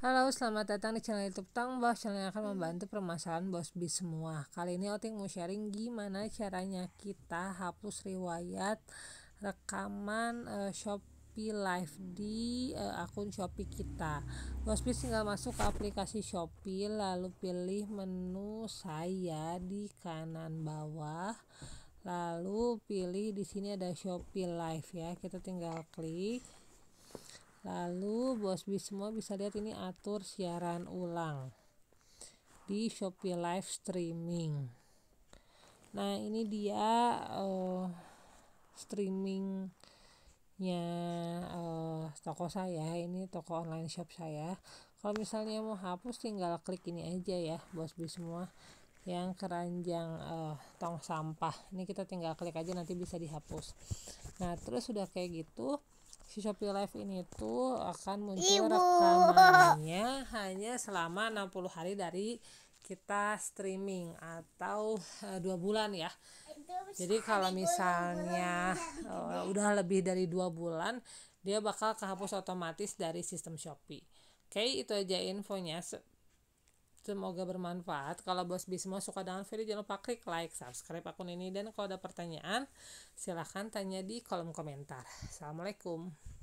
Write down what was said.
Halo, selamat datang di channel YouTube Tang Bos. Channel yang akan membantu permasalahan bos bis semua. Kali ini Oting mau sharing gimana caranya kita hapus riwayat rekaman uh, Shopee Live di uh, akun Shopee kita. Bos bis tinggal masuk ke aplikasi Shopee lalu pilih menu saya di kanan bawah. Lalu pilih di sini ada Shopee Live ya. Kita tinggal klik lalu bos semua bisa lihat ini atur siaran ulang di Shopee live streaming nah ini dia uh, streamingnya uh, toko saya ini toko online shop saya kalau misalnya mau hapus tinggal klik ini aja ya bos semua yang keranjang uh, tong sampah ini kita tinggal klik aja nanti bisa dihapus nah terus sudah kayak gitu si Shopee Live ini itu akan muncul Ibu. rekamannya hanya selama 60 hari dari kita streaming atau eh, dua bulan ya jadi kalau misalnya eh, udah lebih dari dua bulan dia bakal kehapus otomatis dari sistem Shopee oke itu aja infonya Semoga bermanfaat. Kalau Bos Bisma suka dengan video, jangan lupa klik like, subscribe akun ini. Dan kalau ada pertanyaan, silahkan tanya di kolom komentar. Assalamualaikum.